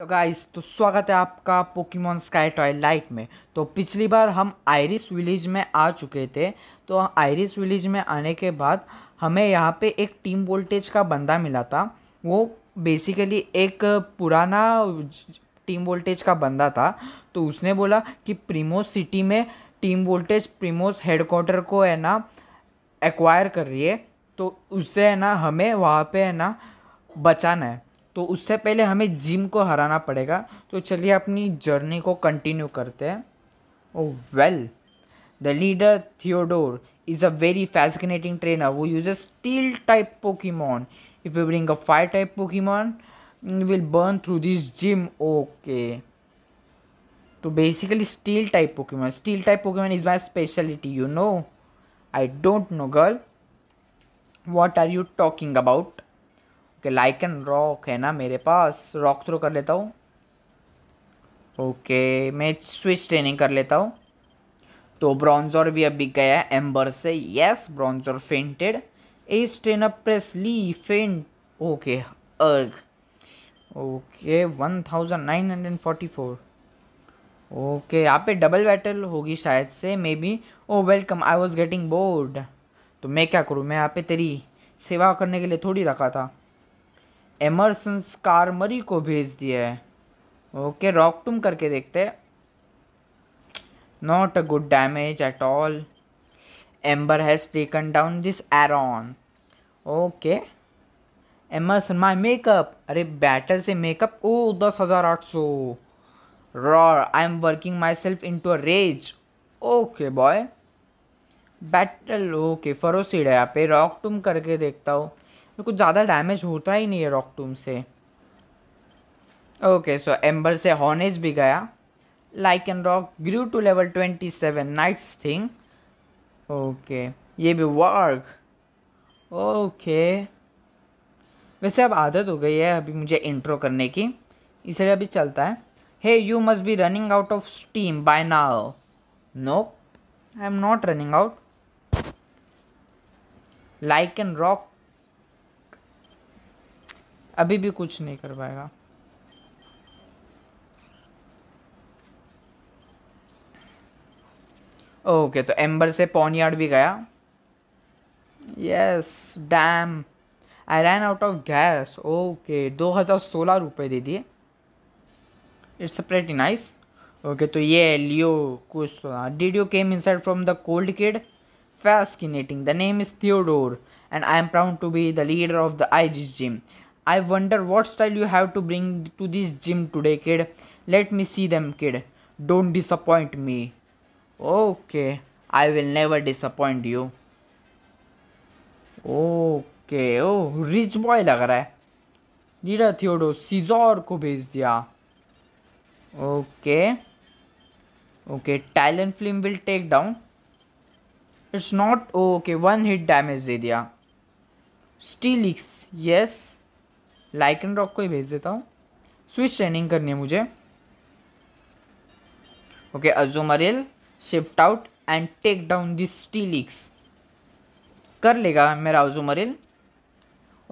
तो गाइस तो स्वागत है आपका पोकीमोन स्काई टॉय लाइट में तो पिछली बार हम आयरिस विलेज में आ चुके थे तो आयरिस विलेज में आने के बाद हमें यहाँ पे एक टीम वोल्टेज का बंदा मिला था वो बेसिकली एक पुराना टीम वोल्टेज का बंदा था तो उसने बोला कि प्रीमोस सिटी में टीम वोल्टेज प्रीमोस क्वार्टर को है ना एक्वायर कर रही है तो उससे है ना हमें वहाँ पर है ना बचाना है तो उससे पहले हमें जिम को हराना पड़ेगा तो चलिए अपनी जर्नी को कंटिन्यू करते हैं oh well the leader Theodore is a very fascinating trainer वो use steel type pokemon if you bring a fire type pokemon will burn through this gym okay तो basically steel type Pokemon steel type Pokemon is my speciality you know I don't know girl what are you talking about okay Lycanroc है ना मेरे पास rock throw कर लेता हूँ okay मैं switch training कर लेता हूँ तो ब्रॉन्जर भी अब बिक गया है एम्बर से yes Bronzor fainted a train up ली फेंट ओके अर्ग okay one thousand nine hundred forty four okay यहाँ पे डबल बैटल होगी शायद से maybe oh welcome I was getting bored तो मैं क्या करूँ मैं यहाँ पे तेरी सेवा करने के लिए थोड़ी रखा था एमरसन स्कारमरी को भेज दिया है ओके रॉक टूम करके देखते हैं not a good damage at all ember has taken down this Aron okay Emerson my makeup अरे बैटल से मेकअप ओ oh, दस हज़ार आठ सौ रॉ I am working myself into a rage okay boy battle okay फरोसीड है यहाँ पे रॉक टूम करके देखता हूँ में कुछ ज़्यादा डैमेज होता ही नहीं है रॉक टूम से ओके सो एम्बर से हॉर्नेज भी गया Lycanroc grew to level twenty seven nights thing okay ये भी वर्क ओके वैसे अब आदत हो गई है अभी मुझे इंट्रो करने की इसलिए अभी चलता है hey you must be running out of steam by now no I am not running out Lycanroc अभी भी कुछ नहीं कर पाएगा ओके तो एम्बर से पौनियार्ड भी गया yes damn I ran out of gas okay दो हज़ार सोलह रुपये दे दिए इट्स प्रेटी नाइस ओके तो ये लियो कुछ did you came inside from the cold kid fascinating the name is Theodore and I am proud to be the leader of the आई जिस gym I wonder what style you have to bring to this gym today, kid. Let me see them, kid. Don't disappoint me. Okay, I will never disappoint you. Okay, oh, rich boy lag raha hai. Nira Theodore, Caesar Okay. Okay, Talon Flame will take down. It's not, oh, okay, one hit damage de diya. Steelix, yes. Lycanroc को ही भेज देता हूँ switch training करनी है मुझे okay Azumarill shift out and take down this Steelix कर लेगा मेरा अजूमरिल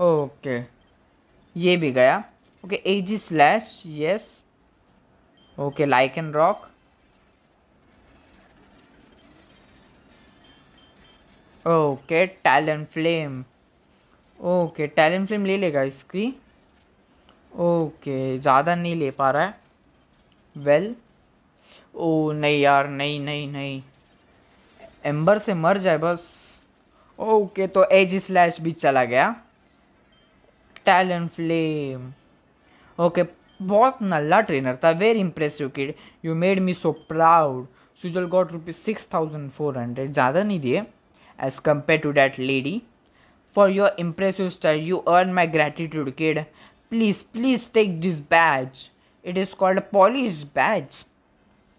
ओके ये भी गया okay A G slash yes okay Lycanroc okay Talonflame okay Talonflame ले लेगा इसकी ओके ज़्यादा नहीं ले पा रहा है वेल well, ओ नहीं यार नहीं नहीं नहीं एम्बर से मर जाए बस ओके तो एज स्लैश भी चला गया टैलेंट फ्लेम ओके बहुत नल्ला ट्रेनर था very impressive kid you made me so proud Sujal got rupees six thousand four hundred ज़्यादा नहीं दिए as compared to that lady for your impressive style you earn my gratitude kid please please take this badge it is called polish badge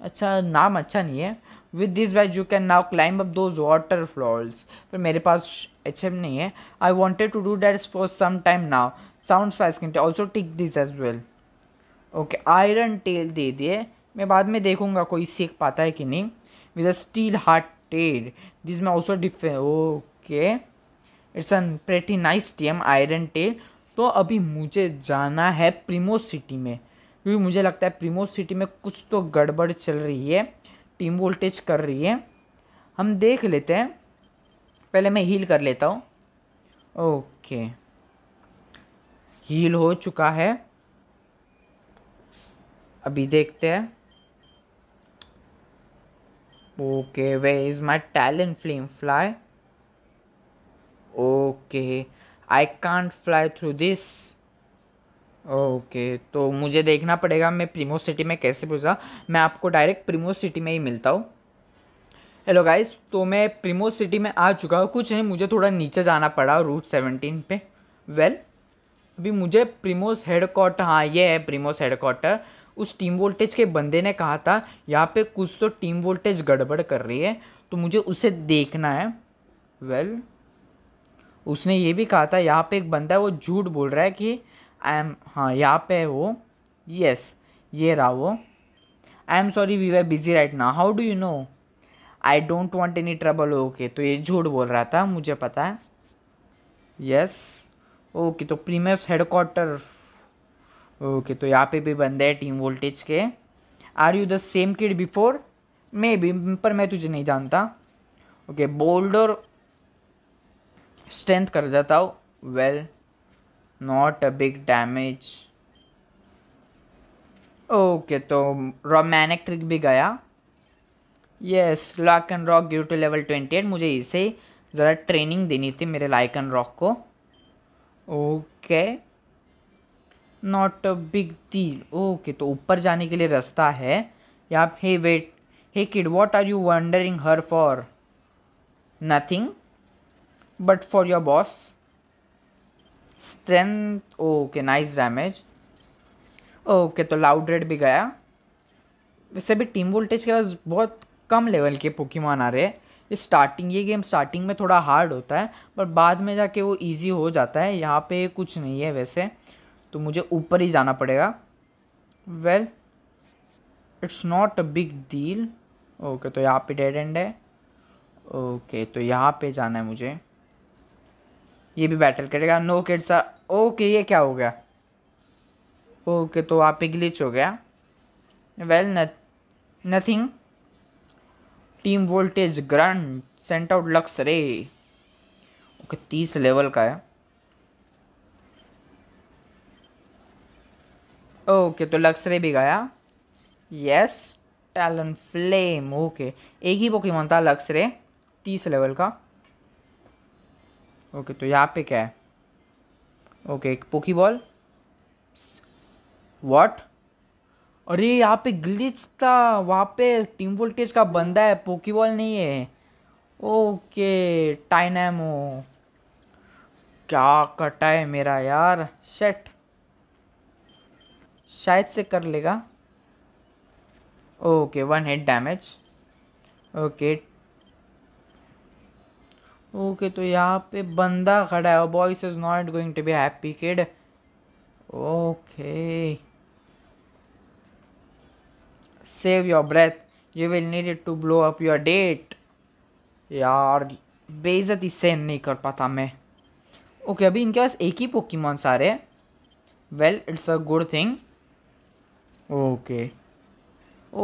अच्छा नाम अच्छा नहीं है with this badge you can now climb up those waterfalls पर मेरे पास H M नहीं है I wanted to do that for some time now sound facility also tick this as well okay iron tail दे दिए मैं बाद में देखूंगा कोई सीख पाता है कि नहीं with a steel heart tail this में ऑल्सो डिफे okay it's an pretty nice T M iron tail तो अभी मुझे जाना है प्रीमो सिटी में क्योंकि मुझे लगता है प्रीमो सिटी में कुछ तो गड़बड़ चल रही है टीम वोल्टेज कर रही है हम देख लेते हैं पहले मैं हील कर लेता हूँ ओके हील हो चुका है अभी देखते हैं okay way is my Talonflame fly okay I can't fly through this okay तो मुझे देखना पड़ेगा मैं प्रीमो सिटी में कैसे पहुँचा मैं आपको डायरेक्ट प्रीमो सिटी में ही मिलता हूँ हेलो गाइस तो मैं प्रीमो सिटी में आ चुका हूँ कुछ नहीं मुझे थोड़ा नीचे जाना पड़ा रूट सेवनटीन पे वेल well, अभी मुझे प्रीमोस हेड क्वार्टर हाँ ये है प्रीमोस हेड क्वार्टर उस टीम वोल्टेज के बंदे ने कहा था यहाँ पे कुछ तो टीम वोल्टेज गड़बड़ कर रही है तो मुझे उसे देखना है वेल well, उसने ये भी कहा था यहाँ पे एक बंदा है वो झूठ बोल रहा है कि आई एम हाँ यहाँ पे है वो यस ये रहा वो I am sorry we are busy right ना how do you know I don't want any trouble okay तो ये झूठ बोल रहा था मुझे पता है यस ओके तो प्रीमियस हेडक्वार्टर ओके तो यहाँ पे भी बंदे हैं टीम वोल्टेज के are you the same kid before maybe पर मैं तुझे नहीं जानता ओके बोल्डर स्ट्रेंथ कर देता हूँ well not a big damage okay तो रोमैनिक ट्रिक भी गया yes Lycanroc grew to level twenty eight मुझे इसे ज़रा ट्रेनिंग देनी थी मेरे लाइक एंड रॉक को okay not a big deal okay तो ऊपर जाने के लिए रास्ता है या hey wait hey kid what are you wandering here for nothing but for your boss strength okay nice damage okay तो लाउड रेड भी गया वैसे भी टीम वोल्टेज के पास बहुत कम लेवल के पोकीमान आ रहे हैं स्टार्टिंग ये गेम स्टार्टिंग में थोड़ा हार्ड होता है पर बाद में जाके वो इजी हो जाता है यहाँ पे कुछ नहीं है वैसे तो मुझे ऊपर ही जाना पड़ेगा well it's not a big deal okay तो यहाँ पे डेड एंड है ओके तो यहाँ पे जाना है मुझे ये भी बैटल करेगा नो किड्स ओके ये क्या हो गया ओके तो आप पे ग्लिच हो गया well nothing Team Voltage grunt sent out Luxray okay तीस लेवल का है ओके तो लक्स रे भी गया यस टैलन फ्लेम ओके एक ही पोकेमोन था लक्स रे तीस लेवल का ओके तो यहाँ पे क्या है ओके एक पोकी बॉल वॉट अरे यहाँ पे ग्लिच था वहाँ पे टीम वोल्टेज का बंदा है पोकी बॉल नहीं है ओके टाइनेमो क्या कटा है मेरा यार सेट शायद से कर लेगा okay one head damage okay okay तो यहाँ पे बंदा खड़ा है boss is not going to be happy kid okay save your breath you will need it to blow up your date यार बेइज्जती सहन नहीं कर पाता मैं ओके okay, अभी इनके पास एक ही पोकीमॉन सारे well it's a good thing okay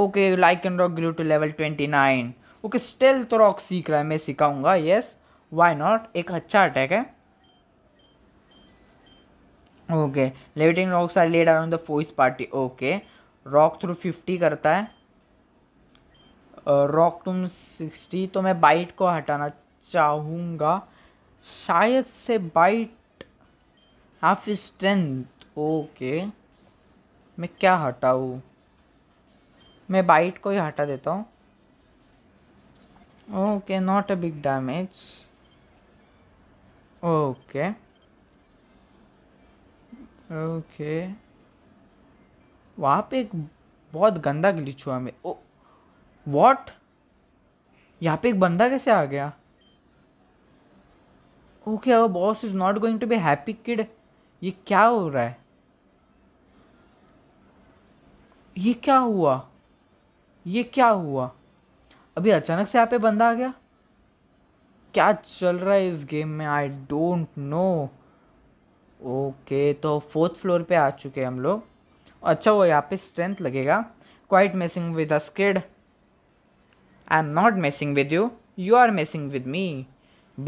okay Lycanroc grew to level twenty nine okay still तो रॉक सीख रहा है मैं सिखाऊंगा यस yes? वाई नॉट एक अच्छा अटैक है okay levitating rocks are led around the foe's party okay rock throw fifty करता है रॉक टू सिक्सटी तो मैं बाइट को हटाना चाहूँगा शायद से बाइट हाफ स्ट्रेंथ ओके मैं क्या हटाऊँ मैं बाइट को ही हटा देता हूँ okay not a big damage okay okay वहाँ पे एक बहुत गंदा ग्लिच हुआ मैं ओ वॉट यहाँ पे एक बंदा कैसे आ गया ओके अब boss is not going to be happy kid ये क्या हो रहा है ये क्या हुआ ये क्या हुआ अभी अचानक से यहाँ पे बंदा आ गया क्या चल रहा है इस गेम में आई डोंट नो ओके तो फोर्थ फ्लोर पे आ चुके हैं हम लोग अच्छा वो यहाँ पे स्ट्रेंथ लगेगा quite messing with a kid I am not messing with you you are messing with me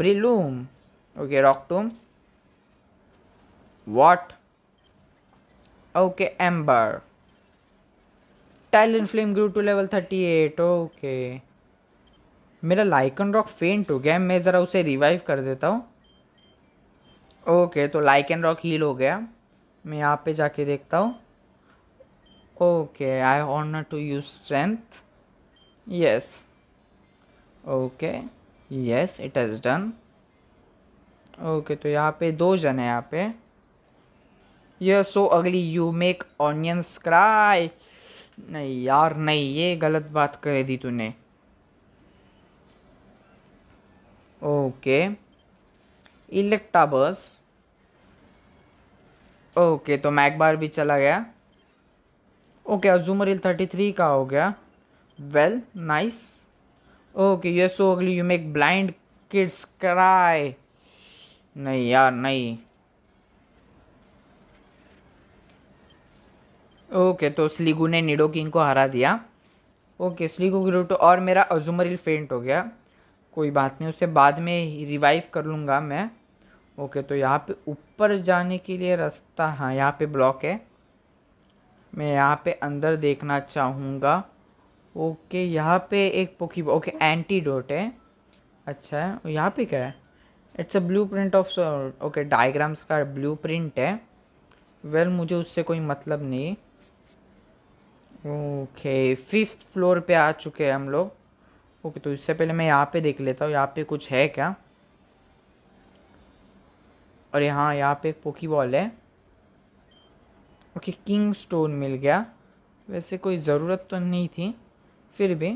Breloom okay rock tomb what okay ember Talonflame grew to level thirty eight okay मेरा Lycanroc faint हो गया मैं ज़रा उसे revive कर देता हूँ okay तो लाइकन रॉक हील हो गया मैं यहाँ पे जाके देखता हूँ okay I honour to use strength yes okay yes it is done okay तो यहाँ पे दो जन है यहाँ पे yes so ugly you make onions cry नहीं यार नहीं ये गलत बात कर दी तूने ओके इलेक्टाबस ओके तो मैकबार भी चला गया ओके अजूमरिल थर्टी थ्री का हो गया well nice okay you so ugly you make blind kids cry नहीं यार नहीं ओके तो स्लीगू ने निडो किंग को हरा दिया ओके स्लीगू ग्रूटो और मेरा अजूमरिल फेंट हो गया कोई बात नहीं उसे बाद में रिवाइव कर लूँगा मैं ओके तो यहाँ पे ऊपर जाने के लिए रास्ता हाँ यहाँ पे ब्लॉक है मैं यहाँ पे अंदर देखना चाहूँगा ओके यहाँ पे एक पोखी ओके एंटीडोट है अच्छा है यहाँ पे क्या है it's a blueprint of okay diagrams का ब्लू प्रिंट है वेल well, मुझे उससे कोई मतलब नहीं ओके फिफ्थ फ्लोर पे आ चुके हैं हम लोग ओके तो इससे पहले मैं यहाँ पे देख लेता हूँ यहाँ पे कुछ है क्या और यहाँ यहाँ पे पोकी बॉल है ओके किंग स्टोन मिल गया वैसे कोई ज़रूरत तो नहीं थी फिर भी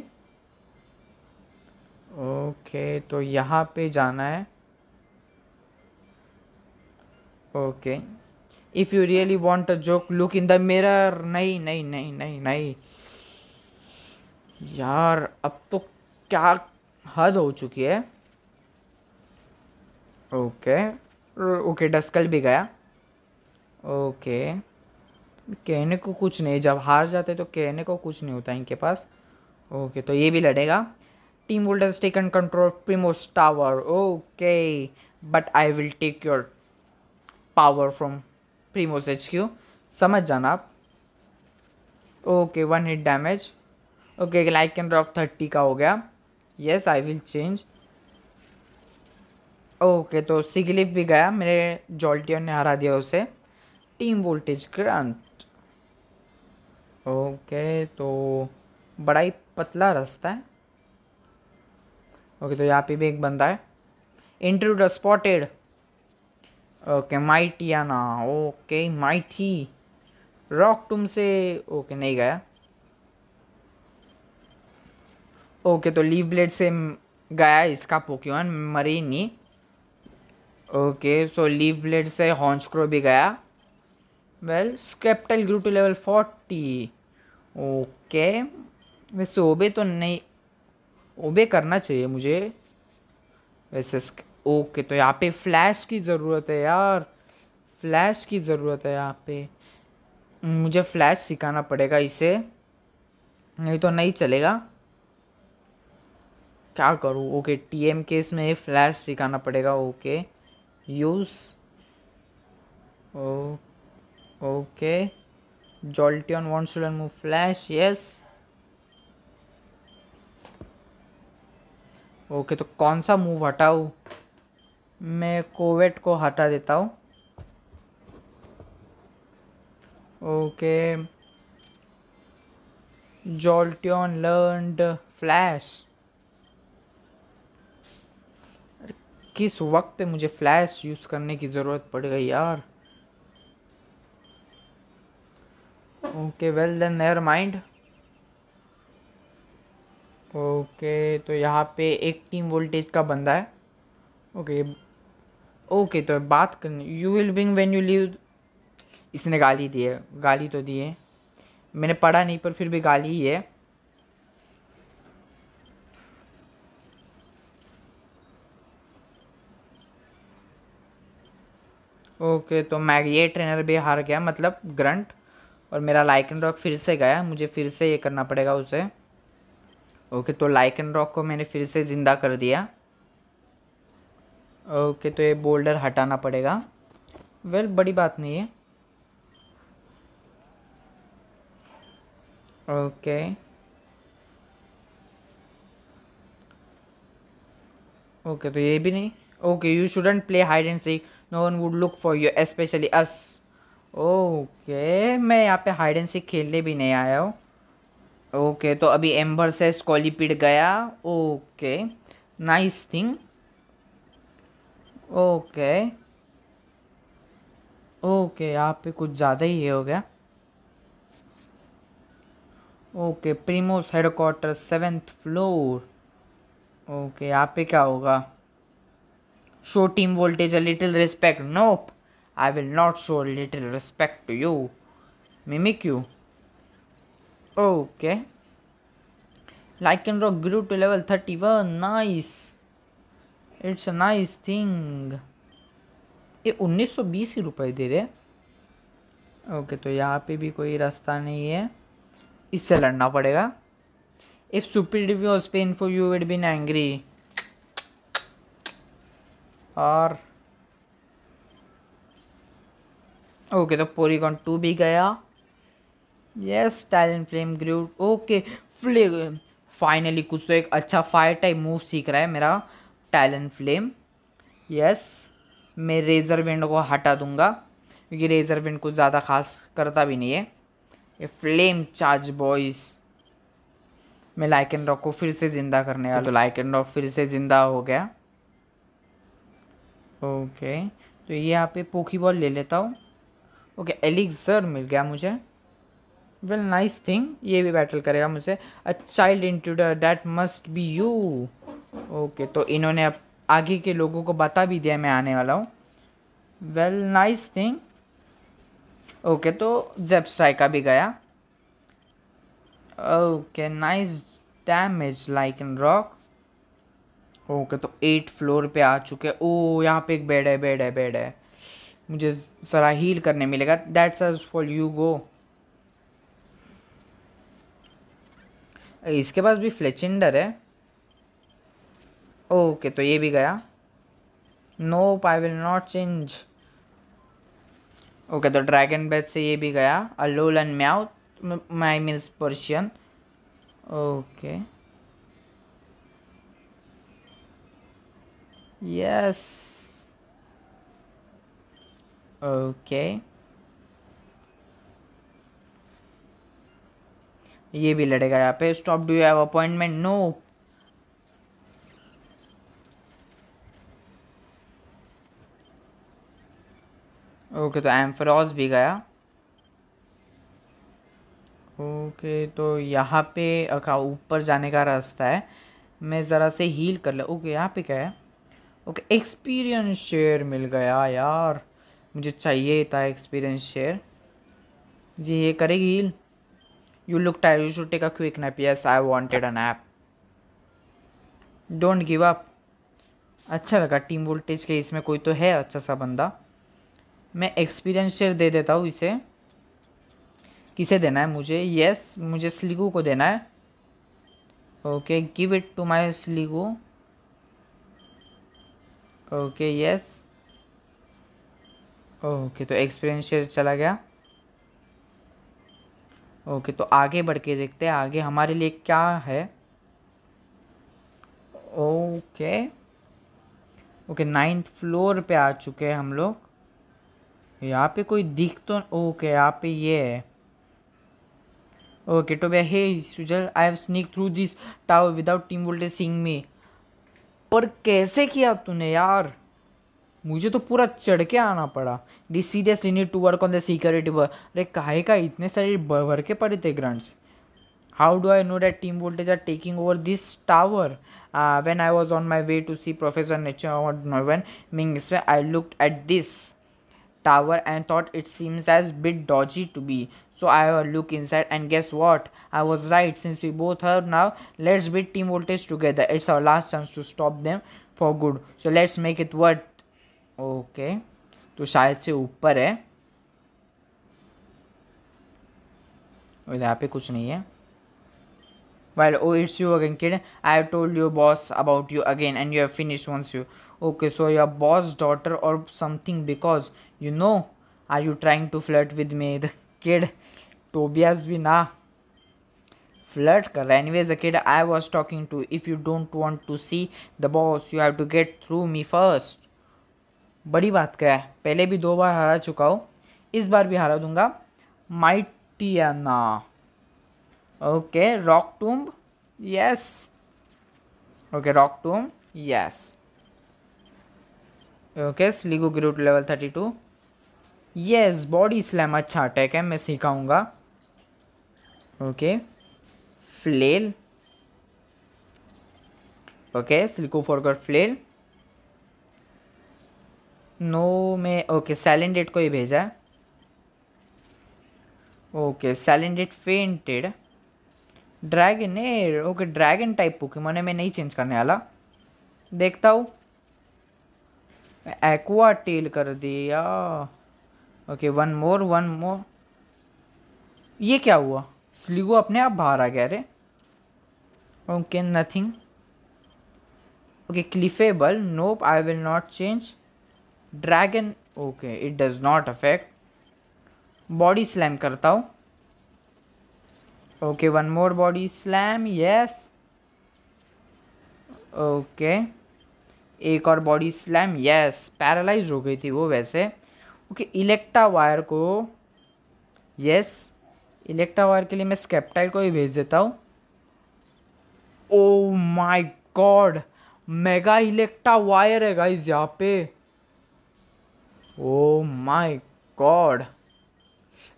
ओके तो यहाँ पे जाना है okay if you really want a joke look in the mirror नहीं नहीं नहीं नहीं नहीं यार अब तो क्या हद हो चुकी है ओके ओके डस्कल भी गया ओके कहने को कुछ नहीं जब हार जाते तो कहने को कुछ नहीं होता इनके पास ओके तो ये भी लड़ेगा Team Voltage's taken control Primos tower okay but I will take your power from Primos H Q समझ जाना आप okay one hit damage okay Lycanroc thirty का हो गया yes I will change okay तो Sigilyph भी गया मेरे जॉल्टियन ने हरा दिया उसे टीम वोल्टेज ग्रांट ओके तो बड़ा ही पतला रास्ता है ओके तो यहाँ पे भी एक बंदा है इंट्रूडर स्पॉटेड ओके ना ओके माइटी रॉक टूम से ओके नहीं गया ओके तो लीव ब्लेड से गया इसका पोक्यून मरी नहीं ओके सो लीव ब्लेड से हॉन्सक्रो भी गया well Sceptile grew to level forty okay वैसे ओबे तो नहीं ओबे करना चाहिए मुझे वैसे ओके तो यहाँ पे फ्लैश की ज़रूरत है यार फ्लैश की ज़रूरत है यहाँ पे मुझे फ्लैश सिखाना पड़ेगा इसे नहीं तो नहीं चलेगा क्या करूँ ओके टी एम केस में फ्लैश सिखाना पड़ेगा okay use okay Jolteon wants to learn move flash yes okay तो कौन सा मूव हटाऊ मैं कोवेट को हटा देता हूँ ओके जॉल्टियन लर्नड फ्लैश किस वक्त पे मुझे फ्लैश यूज़ करने की ज़रूरत पड़ गई यार okay well then never mind okay तो यहाँ पे एक टीम वोल्टेज का बंदा है ओके ओके तो बात करनी you will being when you leave इसने गाली दी है गाली तो दी है मैंने पढ़ा नहीं पर फिर भी गाली ही है ओके तो मैं ये ट्रेनर भी हार गया मतलब ग्रंट और मेरा लाइक एंड रॉक फिर से गया मुझे फिर से ये करना पड़ेगा उसे ओके तो लाइक एंड रॉक को मैंने फिर से ज़िंदा कर दिया ओके तो ये बोल्डर हटाना पड़ेगा वेल बड़ी बात नहीं है ओके ओके तो ये भी नहीं okay you shouldn't play hide and seek no one would look for you especially us okay मैं यहाँ पे हाइड एंड सीख खेलने भी नहीं आया हूँ ओके तो अभी एम्बर से स्कॉलीपिड गया okay nice thing okay okay यहाँ पे कुछ ज़्यादा ही हो गया okay Primos headquarter seventh floor okay यहाँ पे क्या होगा show team voltage a little respect. Nope, I will not show little respect to you. Mimic you. Okay. rock grew to level 31. Nice. It's a nice thing. ये 1920 ही रुपए दे रहे okay okay, तो यहाँ पे भी कोई रास्ता नहीं है इससे लड़ना पड़ेगा if super was pain for you with been angry और ओके तो पोरिकॉन टू भी गया yes Talonflame grew okay फ्ले फाइनली कुछ तो एक अच्छा फायर टाइप मूव सीख रहा है मेरा टैलेंट फ्लेम यस मैं रेज़र विंड को हटा दूंगा क्योंकि रेज़र विंड कुछ ज़्यादा खास करता भी नहीं है ये फ्लेम चार्ज बॉयज़ मैं लाइक एंड रॉक को फिर से ज़िंदा करने वाला तो लाइक एंड रॉक फिर से ज़िंदा हो गया ओके तो ये यहाँ पे पोखी बॉल ले लेता हूँ ओके एलिग्जर मिल गया मुझे वेल नाइस थिंग ये भी बैटल करेगा मुझे a child intruder that must be you okay तो इन्होंने अब आगे के लोगों को बता भी दिया मैं आने वाला हूँ वेल नाइस थिंग ओके तो जेब का भी गया okay nice damage like in rock okay तो एट फ्लोर पे आ चुके हैं ओ यहाँ पे एक बेड है बेड है बेड है मुझे सरा हील करने मिलेगा that's us for you go इसके पास भी फ्लेचिंडर है ओके तो ये भी गया no I will not change okay तो ड्रैगन बेड से ये भी गया Alola and Meowth my means Persian okay okay. Yes. Okay ये भी लड़ेगा यहाँ पे stop do have appointment no okay तो एम फरोज भी गया ओके तो यहाँ पे ऊपर जाने का रास्ता है मैं ज़रा से हील कर ले ओके यहाँ पे क्या है ओके एक्सपीरियंस शेयर मिल गया यार मुझे चाहिए था एक्सपीरियंस शेयर जी ये करेगी you look tired you should take a quick nap yes I wanted a nap don't give up अच्छा लगा टीम वोल्टेज के इसमें कोई तो है अच्छा सा बंदा मैं एक्सपीरियंस शेयर दे देता हूँ इसे किसे देना है मुझे यस yes, मुझे स्लीगू को देना है okay give it to my Sliggoo okay yes okay तो एक्सपीरियंस शेयर चला गया ओके तो आगे बढ़ के देखते हैं आगे हमारे लिए क्या है ओके ओके नाइन्थ फ्लोर पे आ चुके हैं हम लोग यहाँ पे कोई दिख तो ओके यहाँ पे ये है ओके तो भैया hey Sujal I have sneak through this tower without Team Voltage seeing me पर कैसे किया तूने यार मुझे तो पूरा चढ़ के आना पड़ा the seriously need to work on the security work अरे काहे का इतने सारे भर के पड़े थे grants how do I know that team voltage are taking over this tower when I was on my way to see professor nature no one means I look at this tower and thought it seems as bit dodgy to be. So I have a look inside and guess what? I was right since we both are now let's beat team voltage together. It's our last chance to stop them for good. So let's make it worth. Okay. So, शायद से ऊपर है और यहाँ पे कुछ नहीं है Well, oh, it's you again, kid. I have told you, boss, about you again, and you have finished once you. Okay so your boss daughter और something because you know are you trying to flirt with me the kid Tobias भी ना flirt कर रहा है anyways the kid I was talking to if you don't want to see the boss you have to get through me first बड़ी बात कह पहले भी दो बार हरा चुका हूँ इस बार भी हरा दूंगा Mightyena okay rock tomb yes okay rock tomb yes okay Sliggoo grew to level thirty two yes body slam अच्छा अटैक है मैं सिखाऊंगा okay flail okay Sliggoo forgot flail no में ओके सैलेंडेड को ही भेजा है okay Salandit fainted Dragonair okay dragon type Pokémon है मैं नहीं चेंज करने वाला देखता हूँ एक्वा टेल कर दिया okay one more one more ये क्या हुआ स्लीगो अपने आप बाहर आ गया रे okay nothing okay Clefable nope I will not change dragon okay it does not affect body slam करता हूँ okay one more body slam yes okay एक और बॉडी स्लैम यस पैरालाइज हो गई थी वो वैसे ओके इलेक्ट्रा वायर को यस इलेक्ट्रा वायर के लिए मैं स्केप्टाइल को ही भेज देता हूँ oh my god mega Electivire है गाइज यहाँ पे ओ माय गॉड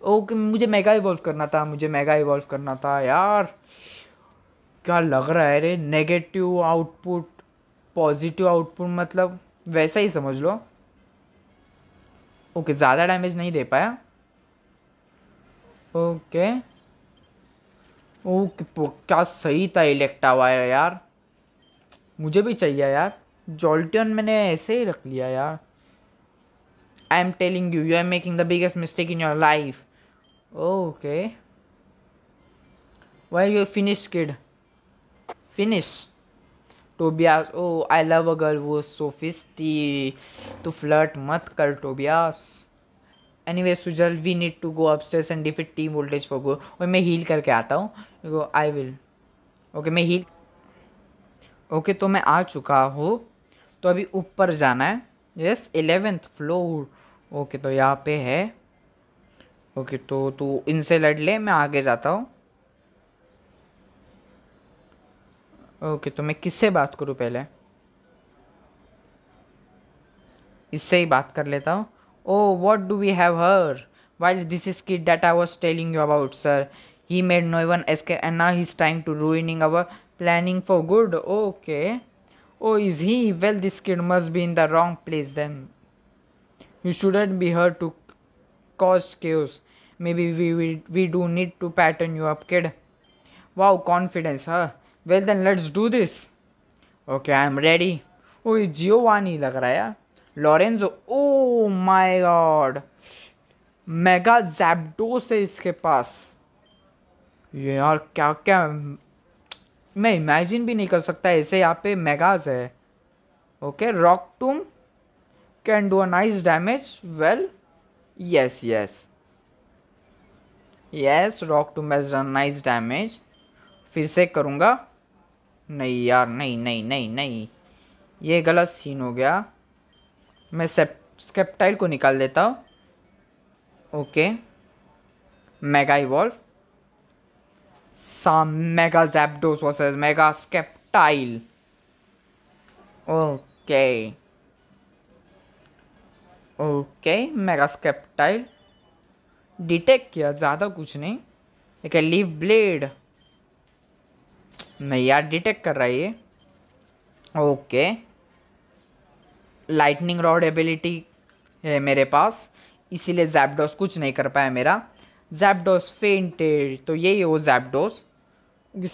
ओके मुझे मेगा इवॉल्व करना था मुझे मेगा इवॉल्व करना था यार क्या लग रहा है रे नेगेटिव आउटपुट पॉजिटिव आउटपुट मतलब वैसा ही समझ लो ओके ज़्यादा डैमेज नहीं दे पाया ओके ओके तो क्या सही था इलेक्टा वायर यार मुझे भी चाहिए यार जॉल्टियन मैंने ऐसे ही रख लिया यार I am telling you you are making the biggest mistake in your life okay why you finish kid finish Tobias oh I love a girl वो सोफिस्टी तो फ्लर्ट मत कर Tobias anyway Sujal we need to go upstairs and defeat Team Voltage for go और मैं heal करके आता हूँ आई विल ओके मैं हील ओके तो मैं आ चुका हूँ तो अभी ऊपर जाना है यस एलेवेंथ फ्लोर ओके तो यहाँ पे है ओके तो तू इनसे लड़ ले मैं आगे जाता हूँ ओके तो मैं किससे बात करूँ पहले इससे ही बात कर लेता हूँ oh what do we have here while this is kid that I was telling you about sir he made no even as and ना he is trying to ruining our planning for good okay oh is he well this kid must be in the wrong place then you shouldn't be here to cause chaos. Maybe we we do need to pattern you up kid wow confidence हाँ well then let's do this okay I am ready oh ये जियो वानी लग रहा है यार Lorenzo oh oh my god mega Zapdos है इसके पास ये यार क्या क्या मैं इमेजिन भी नहीं कर सकता ऐसे यहाँ पे मेगाज है okay rock tomb can do a nice damage well yes yes yes rock tomb has done nice damage फिर से करूँगा नहीं यार नहीं नहीं नहीं नहीं ये गलत सीन हो गया मैं स्केप्टाइल को निकाल देता हूँ ओके मेगा इवॉल्व साम mega Zapdos versus mega Sceptile okay okay mega Sceptile detect किया ज़्यादा कुछ नहीं एक लीव ब्लेड नहीं यार डिटेक्ट कर रहा है ये ओके लाइटनिंग रॉड एबिलिटी है मेरे पास इसीलिए जैपडोस कुछ नहीं कर पाया मेरा जैपडोस फेंटेड तो यही हो Zapdos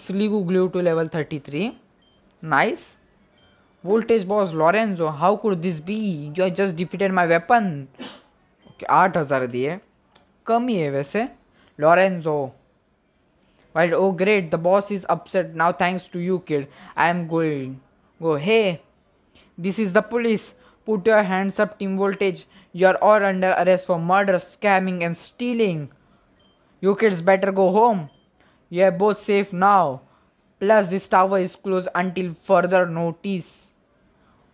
Sliggoo grew to level thirty three nice boss Lorenzo how could this be you you just defeated defeated weapon okay आठ हज़ार दिए कम ही है वैसे Lorenzo While oh great, the boss is upset. Now thanks to you, kid. I am going. Go, hey, this is the police. Put your hands up, team voltage. You are all under arrest for murder, scamming, and stealing. You kids better go home. You are both safe now. Plus, this tower is closed until further notice.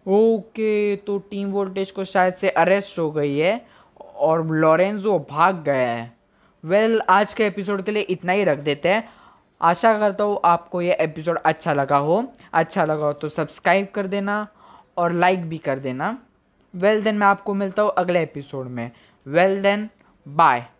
Okay okay, तो Team Voltage को शायद से arrest हो गई है और Lorenzo भाग गया है वेल well, आज के एपिसोड के लिए इतना ही रख देते हैं आशा करता हूँ आपको ये एपिसोड अच्छा लगा हो अच्छा लगा हो तो सब्सक्राइब कर देना और लाइक भी कर देना वेल well, देन मैं आपको मिलता हूँ अगले एपिसोड में वेल देन बाय